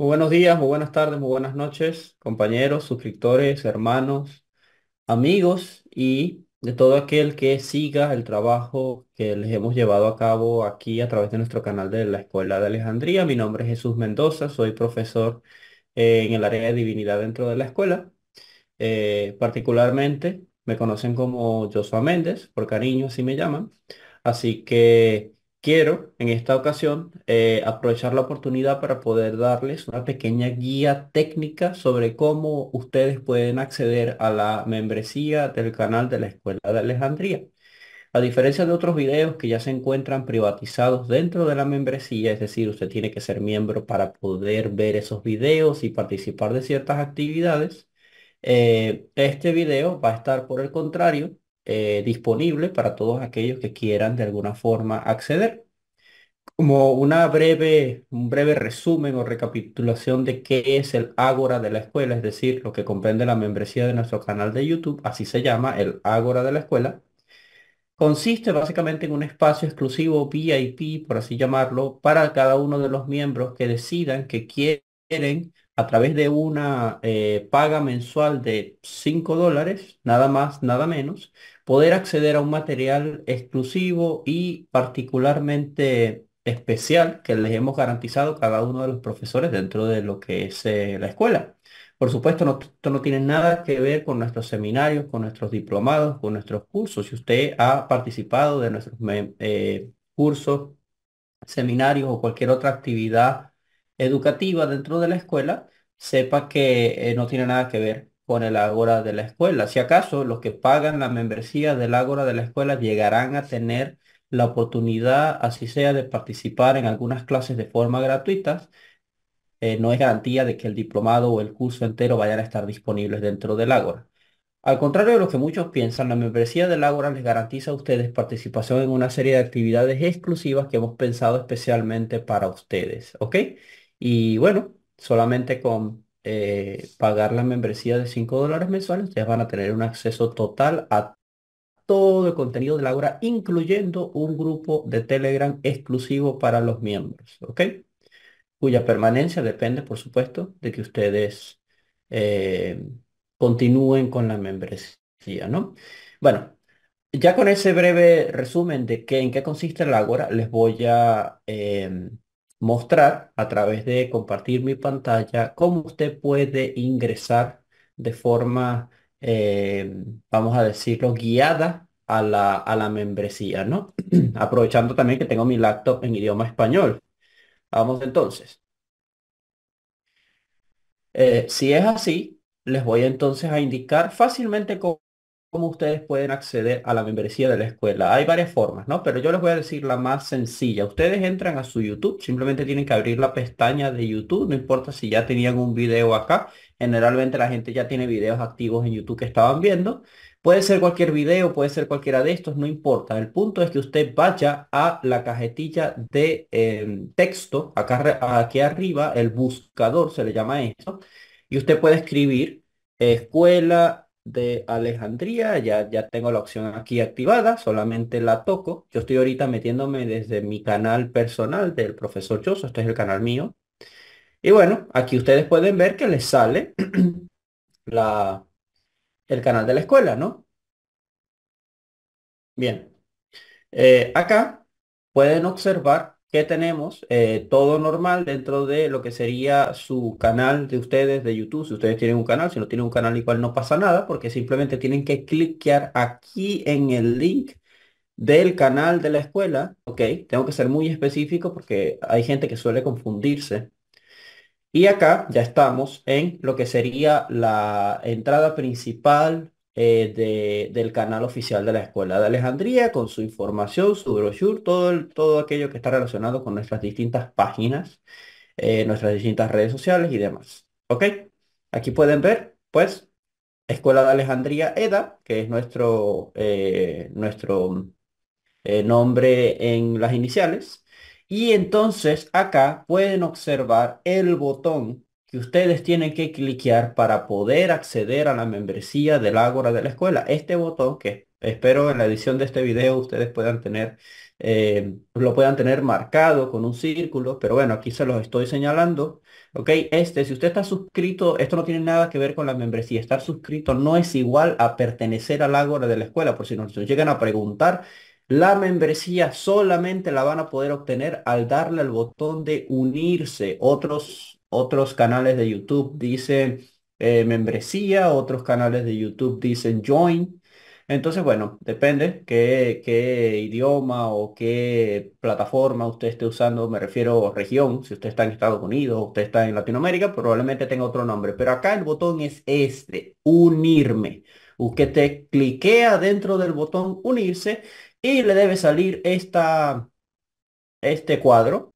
Muy buenos días, muy buenas tardes, muy buenas noches, compañeros, suscriptores, hermanos, amigos y de todo aquel que siga el trabajo que les hemos llevado a cabo aquí a través de nuestro canal de la Escuela de Alejandría. Mi nombre es Jesús Mendoza, soy profesor eh, en el área de divinidad dentro de la escuela. Eh, particularmente me conocen como Joshua Méndez, por cariño así me llaman. Así que Quiero en esta ocasión eh, aprovechar la oportunidad para poder darles una pequeña guía técnica sobre cómo ustedes pueden acceder a la membresía del canal de la Escuela de Alejandría. A diferencia de otros videos que ya se encuentran privatizados dentro de la membresía, es decir, usted tiene que ser miembro para poder ver esos videos y participar de ciertas actividades, eh, este video va a estar por el contrario eh, disponible para todos aquellos que quieran de alguna forma acceder. Como una breve, un breve resumen o recapitulación de qué es el Ágora de la Escuela, es decir, lo que comprende la membresía de nuestro canal de YouTube, así se llama, el Ágora de la Escuela, consiste básicamente en un espacio exclusivo VIP, por así llamarlo, para cada uno de los miembros que decidan que quieren a través de una eh, paga mensual de 5 dólares, nada más, nada menos, poder acceder a un material exclusivo y particularmente especial que les hemos garantizado cada uno de los profesores dentro de lo que es eh, la escuela. Por supuesto, no, esto no tiene nada que ver con nuestros seminarios, con nuestros diplomados, con nuestros cursos. Si usted ha participado de nuestros eh, cursos, seminarios o cualquier otra actividad, educativa dentro de la escuela, sepa que eh, no tiene nada que ver con el ágora de la escuela. Si acaso los que pagan la membresía del ágora de la escuela llegarán a tener la oportunidad, así sea, de participar en algunas clases de forma gratuita, eh, no es garantía de que el diplomado o el curso entero vayan a estar disponibles dentro del ágora. Al contrario de lo que muchos piensan, la membresía del Ágora les garantiza a ustedes participación en una serie de actividades exclusivas que hemos pensado especialmente para ustedes, ¿ok? Y bueno, solamente con eh, pagar la membresía de 5 dólares mensuales, ustedes van a tener un acceso total a todo el contenido de la hora, incluyendo un grupo de Telegram exclusivo para los miembros, ¿ok? Cuya permanencia depende, por supuesto, de que ustedes eh, continúen con la membresía, ¿no? Bueno, ya con ese breve resumen de qué, en qué consiste la hora, les voy a em, mostrar a través de compartir mi pantalla cómo usted puede ingresar de forma, eh, vamos a decirlo, guiada a la, a la membresía, ¿no? Aprovechando también que tengo mi laptop en idioma español. Vamos entonces. Eh, si es así, les voy entonces a indicar fácilmente cómo cómo ustedes pueden acceder a la membresía de la escuela. Hay varias formas, ¿no? Pero yo les voy a decir la más sencilla. Ustedes entran a su YouTube, simplemente tienen que abrir la pestaña de YouTube, no importa si ya tenían un video acá. Generalmente la gente ya tiene videos activos en YouTube que estaban viendo. Puede ser cualquier video, puede ser cualquiera de estos, no importa. El punto es que usted vaya a la cajetilla de em, texto, acá, aquí arriba, el buscador se le llama esto, y usted puede escribir escuela de Alejandría. Ya, ya tengo la opción aquí activada, solamente la toco. Yo estoy ahorita metiéndome desde mi canal personal del profesor Choso, este es el canal mío. Y bueno, aquí ustedes pueden ver que les sale la, el canal de la escuela, ¿no? Bien. Eh, acá pueden observar que tenemos eh, todo normal dentro de lo que sería su canal de ustedes de YouTube. Si ustedes tienen un canal, si no tienen un canal igual no pasa nada porque simplemente tienen que cliquear aquí en el link del canal de la escuela. Ok, tengo que ser muy específico porque hay gente que suele confundirse. Y acá ya estamos en lo que sería la entrada principal eh, del canal oficial de la Escuela de Alejandría con su información, su brochure, todo, el, todo aquello que está relacionado con nuestras distintas páginas, eh, nuestras distintas redes sociales y demás. ¿Ok? Aquí pueden ver, pues, Escuela de Alejandría EDA, que es nuestro, eh, nuestro nombre en las iniciales. Y entonces acá pueden observar el botón que ustedes tienen que cliquear para poder acceder a la membresía del Ágora de la escuela. Este botón que espero en la edición de este video ustedes puedan tener, eh, lo puedan tener marcado con un círculo, pero bueno, aquí se los estoy señalando. Ok, este, si usted está suscrito, esto no tiene nada que ver con la membresía. Estar suscrito no es igual a pertenecer al Ágora de la escuela, por si nos llegan a preguntar. La membresía solamente la van a poder obtener al darle al botón de unirse. Otros otros canales de YouTube dicen eh, membresía, otros canales de YouTube dicen join. Entonces, bueno, depende qué, qué idioma o qué plataforma usted esté usando, me refiero a región, si usted está en Estados Unidos o usted está en Latinoamérica, probablemente tenga otro nombre, pero acá el botón es este, unirme. Usted te cliquea dentro del botón unirse y le debe salir esta, este cuadro.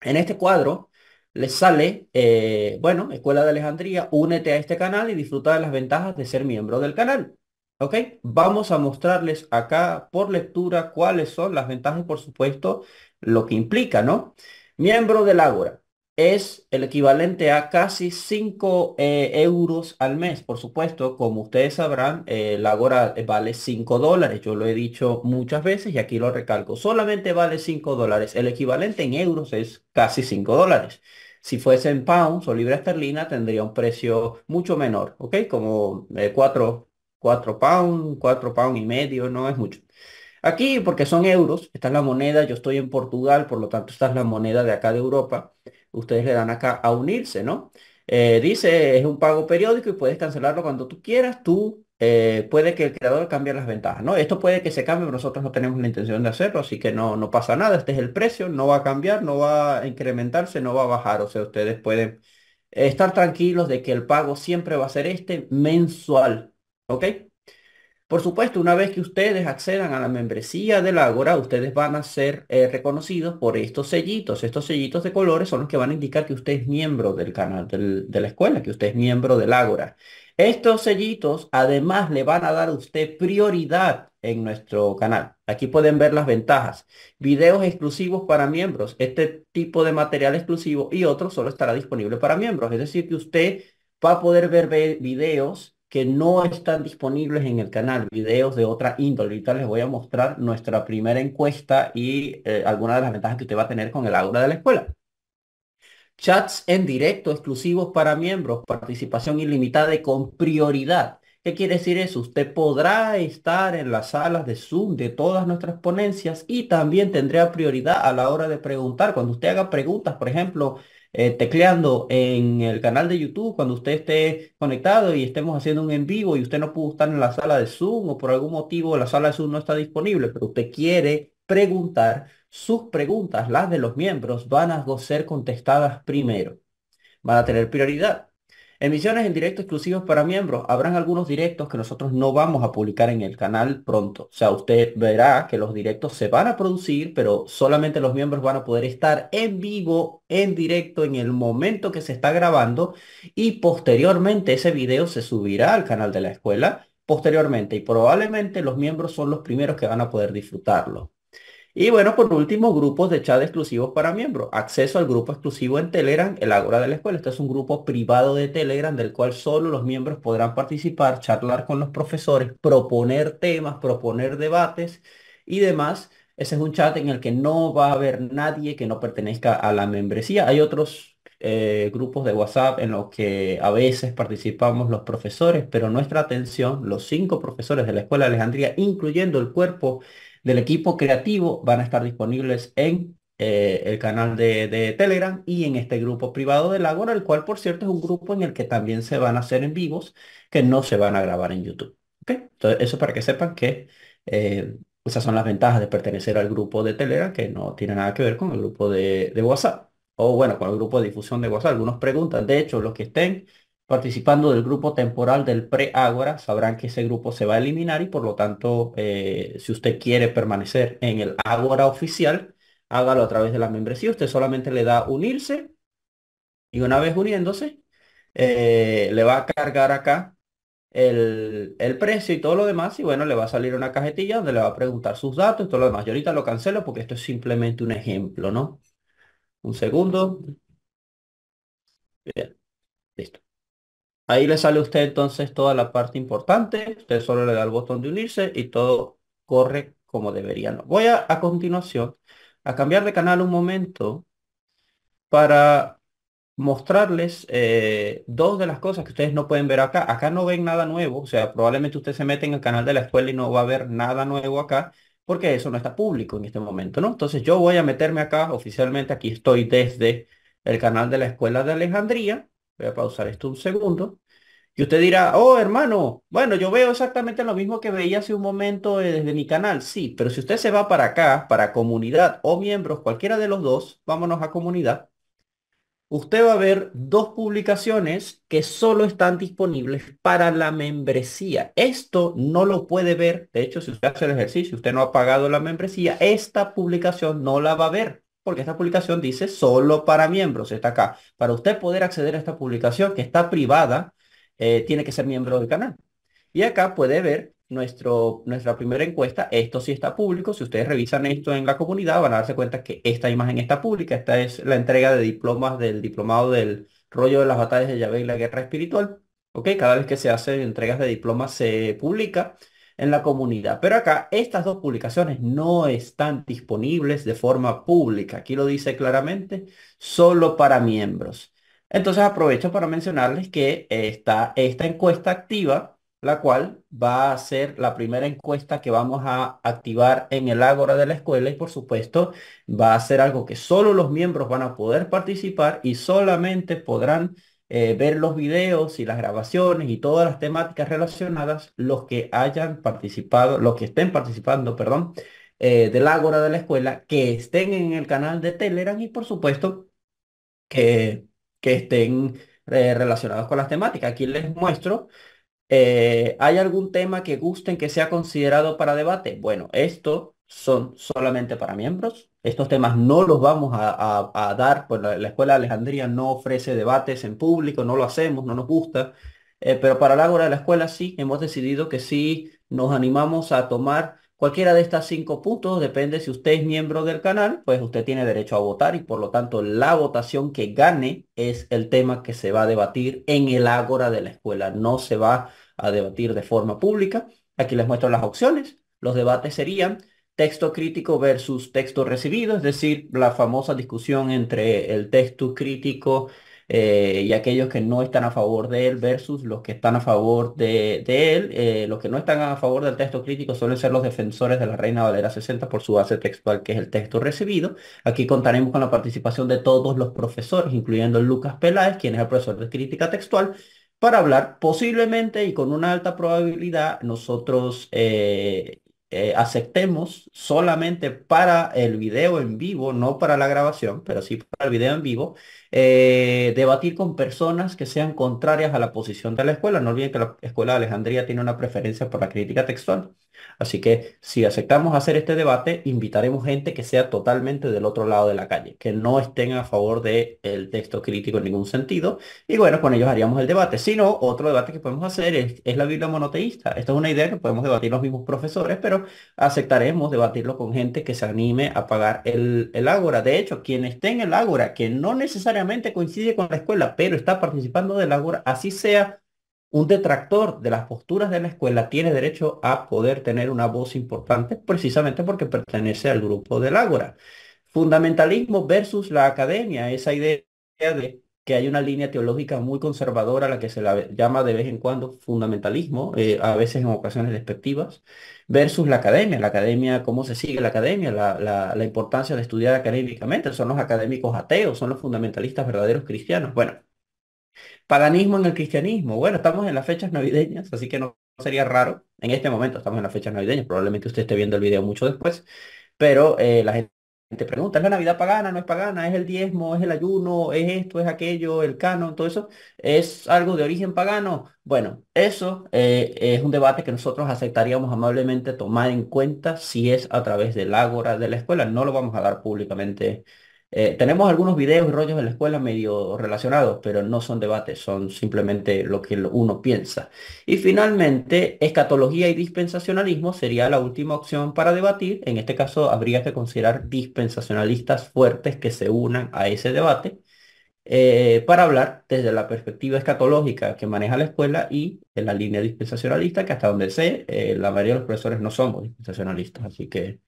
En este cuadro les sale, eh, bueno, Escuela de Alejandría, únete a este canal y disfruta de las ventajas de ser miembro del canal. ¿Ok? Vamos a mostrarles acá por lectura cuáles son las ventajas y por supuesto lo que implica, ¿no? Miembro del Ágora es el equivalente a casi 5 eh, euros al mes. Por supuesto, como ustedes sabrán, eh, la Agora eh, vale 5 dólares. Yo lo he dicho muchas veces y aquí lo recalco. Solamente vale 5 dólares. El equivalente en euros es casi 5 dólares. Si fuese en pounds o libra esterlina, tendría un precio mucho menor, ¿ok? Como 4, 4 pounds, 4 pounds y medio, no es mucho. Aquí, porque son euros, está la moneda, yo estoy en Portugal, por lo tanto, esta es la moneda de acá de Europa. Ustedes le dan acá a unirse, ¿no? Eh, dice, es un pago periódico y puedes cancelarlo cuando tú quieras. Tú eh, puede que el creador cambie las ventajas, ¿no? Esto puede que se cambie, pero nosotros no tenemos la intención de hacerlo, así que no, no pasa nada. Este es el precio, no va a cambiar, no va a incrementarse, no va a bajar. O sea, ustedes pueden eh, estar tranquilos de que el pago siempre va a ser este mensual, ¿ok? Por supuesto, una vez que ustedes accedan a la membresía del Ágora, ustedes van a ser eh, reconocidos por estos sellitos. Estos sellitos de colores son los que van a indicar que usted es miembro del canal de la escuela, que usted es miembro del Ágora. Estos sellitos además le van a dar a usted prioridad en nuestro canal. Aquí pueden ver las ventajas. Videos exclusivos para miembros. Este tipo de material exclusivo y otro solo estará disponible para miembros. Es decir, que usted va a poder ver videos que no están disponibles en el canal, videos de otra índole. Ahorita les voy a mostrar nuestra primera encuesta y eh, algunas de las ventajas que usted va a tener con el aula de la escuela. Chats en directo exclusivos para miembros, participación ilimitada y con prioridad. ¿Qué quiere decir eso? Usted podrá estar en las salas de Zoom de todas nuestras ponencias y también tendrá prioridad a la hora de preguntar. Cuando usted haga preguntas, por ejemplo, eh, tecleando en el canal de YouTube, cuando usted esté conectado y estemos haciendo un en vivo y usted no pudo estar en la sala de Zoom o por algún motivo la sala de Zoom no está disponible, pero usted quiere preguntar, sus preguntas, las de los miembros, van a ser contestadas primero. Van a tener prioridad. Emisiones en directo exclusivos para miembros. Habrán algunos directos que nosotros no vamos a publicar en el canal pronto. O sea, usted verá que los directos se van a producir, pero solamente los miembros van a poder estar en vivo, en directo, en el momento que se está grabando. Y posteriormente ese video se subirá al canal de la escuela. Posteriormente, y probablemente los miembros son los primeros que van a poder disfrutarlo. Y bueno, por último, grupos de chat exclusivos para miembros. Acceso al grupo exclusivo en Telegram, el Agora de la Escuela. Este es un grupo privado de Telegram del cual solo los miembros podrán participar, charlar con los profesores, proponer temas, proponer debates y demás. Ese es un chat en el que no va a haber nadie que no pertenezca a la membresía. Hay otros eh, grupos de WhatsApp en los que a veces participamos los profesores, pero nuestra atención, los cinco profesores de la Escuela de Alejandría, incluyendo el cuerpo del equipo creativo van a estar disponibles en eh, el canal de, Telegram y en este grupo privado del Ágora, el cual por cierto es un grupo en el que también se van a hacer en vivos que no se van a grabar en YouTube. Entonces, eso para que sepan que eh, esas son las ventajas de pertenecer al grupo de Telegram, que no tiene nada que ver con el grupo de, de WhatsApp. O bueno, con el grupo de difusión de WhatsApp. Algunos preguntan, de hecho, los que estén participando del grupo temporal del pre-Ágora, sabrán que ese grupo se va a eliminar y por lo tanto, eh, si usted quiere permanecer en el Ágora oficial, hágalo a través de la membresía. Usted solamente le da unirse y una vez uniéndose, eh, le va a cargar acá el, precio y todo lo demás. Y bueno, le va a salir una cajetilla donde le va a preguntar sus datos y todo lo demás. ahorita lo cancelo porque esto es simplemente un ejemplo, ¿no? Un segundo. Bien, listo. Ahí le sale a usted entonces toda la parte importante, usted solo le da el botón de unirse y todo corre como debería. Voy a, a continuación a cambiar de canal un momento para mostrarles eh, dos de las cosas que ustedes no pueden ver acá. Acá no ven nada nuevo, o sea, probablemente usted se mete en el canal de la escuela y no va a ver nada nuevo acá, porque eso no está público en este momento, ¿no? Entonces yo voy a meterme acá oficialmente, aquí estoy desde el canal de la escuela de Alejandría Voy a pausar esto un segundo. Y usted dirá, oh hermano, bueno, yo veo exactamente lo mismo que veía hace un momento eh, desde mi canal. Sí, pero si usted se va para acá, para comunidad o miembros, cualquiera de los dos, vámonos a comunidad, usted va a ver dos publicaciones que solo están disponibles para la membresía. Esto no lo puede ver. De hecho, si usted hace el ejercicio, usted no ha pagado la membresía, esta publicación no la va a ver porque esta publicación dice solo para miembros, está acá. Para usted poder acceder a esta publicación que está privada, eh, tiene que ser miembro del canal. Y acá puede ver nuestro, nuestra primera encuesta, esto sí está público, si ustedes revisan esto en la comunidad van a darse cuenta que esta imagen está pública, esta es la entrega de diplomas del diplomado del rollo de las batallas de Yahvé y la guerra espiritual. ¿ok? Cada vez que se hacen entregas de diplomas se publica en la comunidad. Pero acá estas dos publicaciones no están disponibles de forma pública. Aquí lo dice claramente, solo para miembros. Entonces aprovecho para mencionarles que está esta encuesta activa, la cual va a ser la primera encuesta que vamos a activar en el ágora de la escuela y por supuesto va a ser algo que solo los miembros van a poder participar y solamente podrán eh, ver los videos y las grabaciones y todas las temáticas relacionadas, los que hayan participado, los que estén participando, perdón, eh, del Ágora de la escuela, que estén en el canal de Telegram y por supuesto que, que estén eh, relacionados con las temáticas. Aquí les muestro. ¿Hay algún tema que gusten que sea considerado para debate? Bueno, esto son solamente para miembros. Estos temas no los vamos a, dar, pues la, Escuela de Alejandría no ofrece debates en público, no lo hacemos, no nos gusta, eh, pero para el Ágora de la Escuela sí, hemos decidido que sí nos animamos a tomar cualquiera de estas cinco puntos, depende si usted es miembro del canal, pues usted tiene derecho a votar y por lo tanto la votación que gane es el tema que se va a debatir en el Ágora de la Escuela, no se va a debatir de forma pública. Aquí les muestro las opciones. Los debates serían texto crítico versus texto recibido, es decir, la famosa discusión entre el texto crítico eh, y aquellos que no están a favor de él versus los que están a favor de, él. Eh, los que no están a favor del texto crítico suelen ser los defensores de la Reina Valera 60 por su base textual, que es el texto recibido. Aquí contaremos con la participación de todos los profesores, incluyendo Lucas Peláez, quien es el profesor de crítica textual, para hablar posiblemente y con una alta probabilidad nosotros... Eh, eh, aceptemos solamente para el video en vivo, no para la grabación, pero sí para el video en vivo, eh, debatir con personas que sean contrarias a la posición de la escuela. No olviden que la Escuela de Alejandría tiene una preferencia por la crítica textual. Así que si aceptamos hacer este debate, invitaremos gente que sea totalmente del otro lado de la calle, que no estén a favor del texto crítico en ningún sentido. Y bueno, con ellos haríamos el debate. Si no, otro debate que podemos hacer es, la Biblia monoteísta. Esta es una idea que podemos debatir los mismos profesores, pero aceptaremos debatirlo con gente que se anime a pagar el, el ágora. De hecho, quien esté en el ágora, que no necesariamente coincide con la escuela, pero está participando del ágora, así sea un detractor de las posturas de la escuela tiene derecho a poder tener una voz importante precisamente porque pertenece al grupo del Ágora. Fundamentalismo versus la academia, esa idea de que hay una línea teológica muy conservadora, a la que se la llama de vez en cuando fundamentalismo, eh, a veces en ocasiones despectivas, versus la academia. La academia, cómo se sigue la academia, la, la importancia de estudiar académicamente. Son los académicos ateos, son los fundamentalistas verdaderos cristianos. Bueno, Paganismo en el cristianismo. Bueno, estamos en las fechas navideñas, así que no sería raro. En este momento estamos en las fechas navideñas. Probablemente usted esté viendo el video mucho después. Pero eh, la gente pregunta, ¿es la Navidad pagana? ¿No es pagana? ¿Es el diezmo? ¿Es el ayuno? ¿Es esto? ¿Es aquello? ¿El canon? Todo eso. ¿Es algo de origen pagano? Bueno, eso eh, es un debate que nosotros aceptaríamos amablemente tomar en cuenta si es a través del ágora de la escuela. No lo vamos a dar públicamente eh, tenemos algunos videos y rollos de la escuela medio relacionados, pero no son debates, son simplemente lo que uno piensa. Y finalmente, escatología y dispensacionalismo sería la última opción para debatir. En este caso, habría que considerar dispensacionalistas fuertes que se unan a ese debate. Eh, para hablar desde la perspectiva escatológica que maneja la escuela y en la línea dispensacionalista, que hasta donde sé, eh, la mayoría de los profesores no somos dispensacionalistas, así que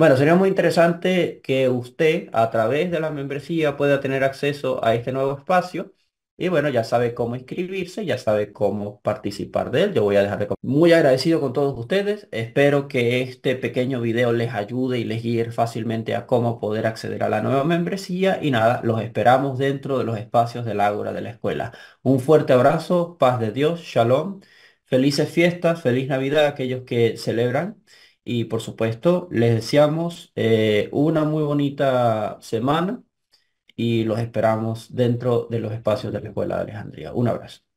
bueno, sería muy interesante que usted a través de la membresía pueda tener acceso a este nuevo espacio. Y bueno, ya sabe cómo inscribirse, ya sabe cómo participar de él. Yo voy a dejar de... Muy agradecido con todos ustedes. Espero que este pequeño video les ayude y les guíe fácilmente a cómo poder acceder a la nueva membresía. Y nada, los esperamos dentro de los espacios del Ágora de la Escuela. Un fuerte abrazo, paz de Dios, shalom. Felices fiestas, feliz Navidad a aquellos que celebran. Y por supuesto, les deseamos eh, una muy bonita semana y los esperamos dentro de los espacios de la Escuela de Alejandría. Un abrazo.